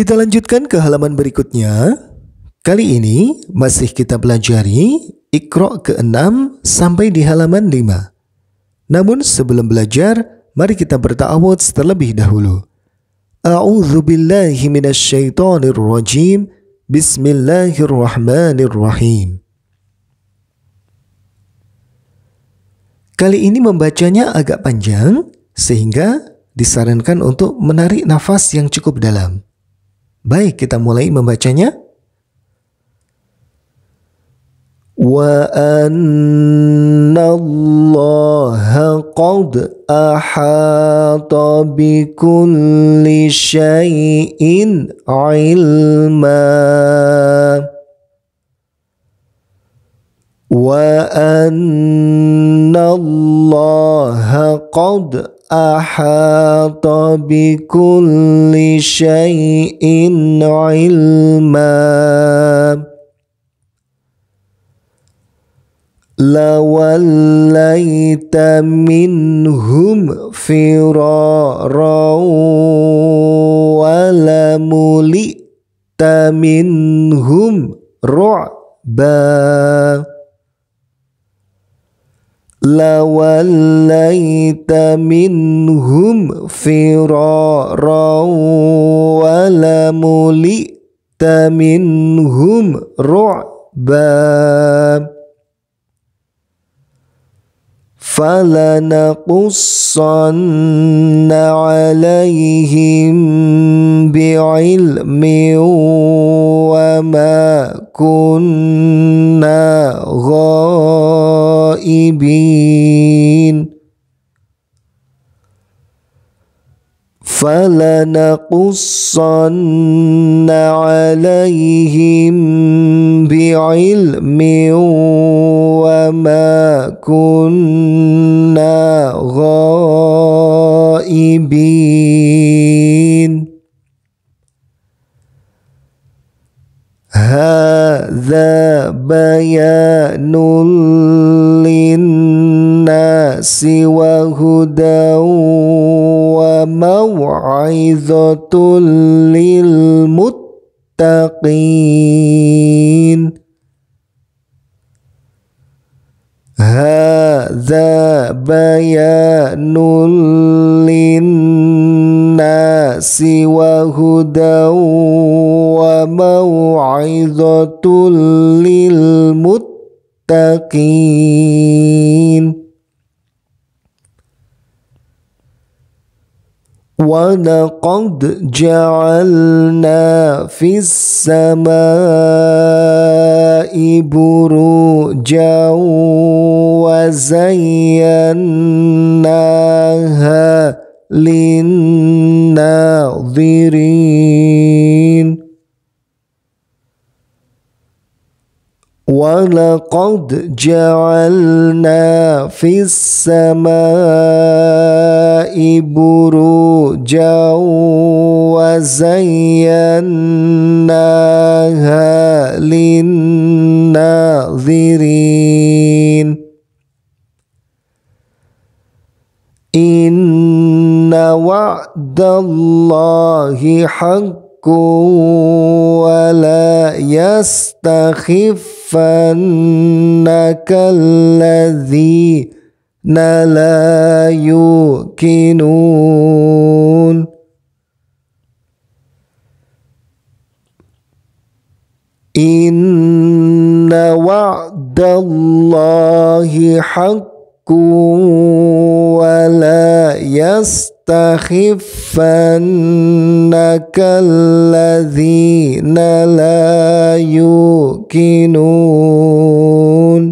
Kita lanjutkan ke halaman berikutnya. Kali ini masih kita pelajari Iqra ke-6 sampai di halaman 5. Namun sebelum belajar, mari kita bertawud terlebih dahulu. A'udzu billahi minasyaitonir rajim. Bismillahirrahmanirrahim. Kali ini membacanya agak panjang sehingga disarankan untuk menarik nafas yang cukup dalam. Baik, kita mulai membacanya. وأن الله قد أحاط بكل shayin علما وان الله قد احاط بكل شيء علما لوليت منهم فرارا ولملئت منهم رعبا لوليت منهم فرارا ولملئت منهم رعبا فلنقصن عليهم بعلم وما كنا غافلين الغائبين فلنقصن عليهم بعلم وما كنا غائبين هذا بيان للناس وهدى وموعظة للمتقين هذا بيان للناس وهدى وموعظة للمتقين ولقد جعلنا في السماء بروجا وزيناها للناظرين ولقد جعلنا في السماء بروجا وزيناها للناظرين إن وعد الله حق ولا يستخف فانك الذين لا يوقنون إن وعد الله حق ولا يس ليستخفنك الذين لا يوقنون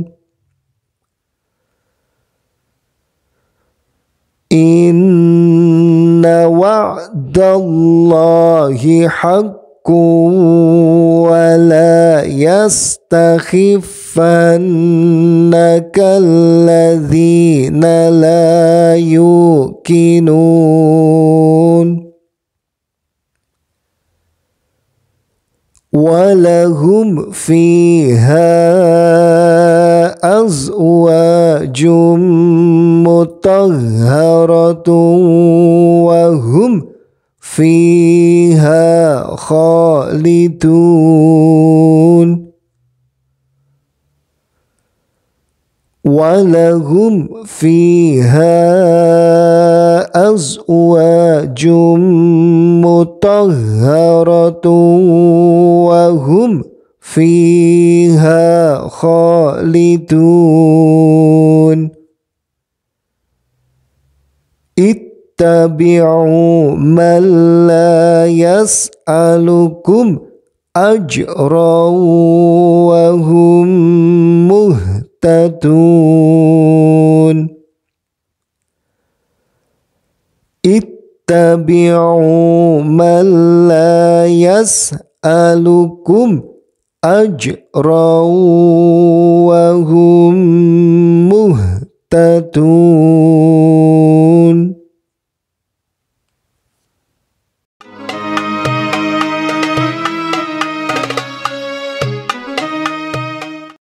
إن وعد الله حق يستخفنك الذين لا يوقنون ولهم فيها أزواج مطهرة وهم فيها خالدون ولهم فيها أزواج مطهرة وهم فيها خالدون اتبعوا من لا يسألكم أجرا وهم مهتدون تتون اتبعوا من لا يسألكم أجرا وهم مهتدون